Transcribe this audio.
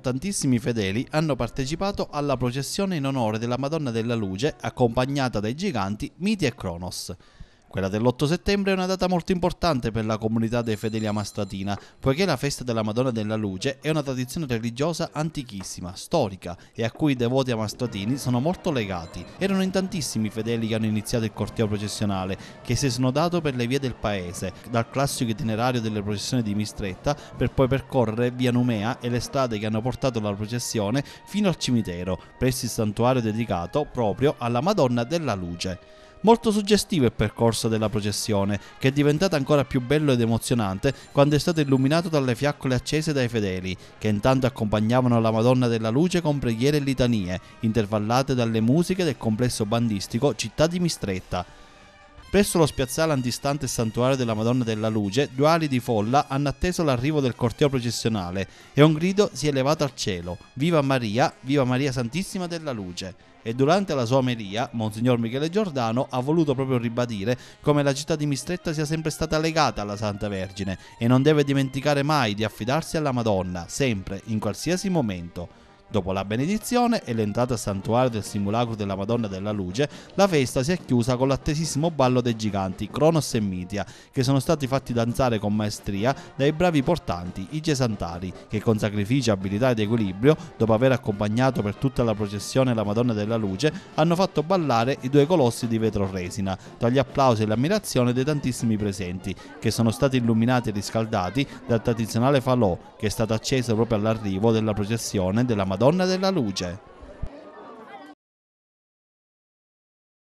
tantissimi fedeli hanno partecipato alla processione in onore della Madonna della Luce, accompagnata dai giganti Miti e Kronos. Quella dell'8 settembre è una data molto importante per la comunità dei fedeli amastratina, poiché la festa della Madonna della Luce è una tradizione religiosa antichissima, storica e a cui i devoti amastratini sono molto legati. Erano in tantissimi fedeli che hanno iniziato il corteo processionale, che si è snodato per le vie del paese, dal classico itinerario delle processioni di Mistretta, per poi percorrere via Numea e le strade che hanno portato la processione fino al cimitero, presso il santuario dedicato proprio alla Madonna della Luce. Molto suggestivo il percorso della processione, che è diventato ancora più bello ed emozionante quando è stato illuminato dalle fiaccole accese dai fedeli, che intanto accompagnavano la Madonna della Luce con preghiere e litanie, intervallate dalle musiche del complesso bandistico Città di Mistretta, Presso lo spiazzale antistante il santuario della Madonna della Luce, due ali di folla hanno atteso l'arrivo del corteo processionale e un grido si è elevato al cielo: Viva Maria, viva Maria Santissima della Luce! E durante la sua omelia, Monsignor Michele Giordano ha voluto proprio ribadire come la città di Mistretta sia sempre stata legata alla Santa Vergine e non deve dimenticare mai di affidarsi alla Madonna, sempre, in qualsiasi momento. Dopo la benedizione e l'entrata al santuario del simulacro della Madonna della Luce, la festa si è chiusa con l'attesissimo ballo dei giganti Cronos e Mitia, che sono stati fatti danzare con maestria dai bravi portanti, i Gesantari, che con sacrificio, abilità ed equilibrio, dopo aver accompagnato per tutta la processione la Madonna della Luce, hanno fatto ballare i due colossi di vetro resina, tra gli applausi e l'ammirazione dei tantissimi presenti, che sono stati illuminati e riscaldati dal tradizionale falò che è stato acceso proprio all'arrivo della processione della Madonna Madonna della Luce.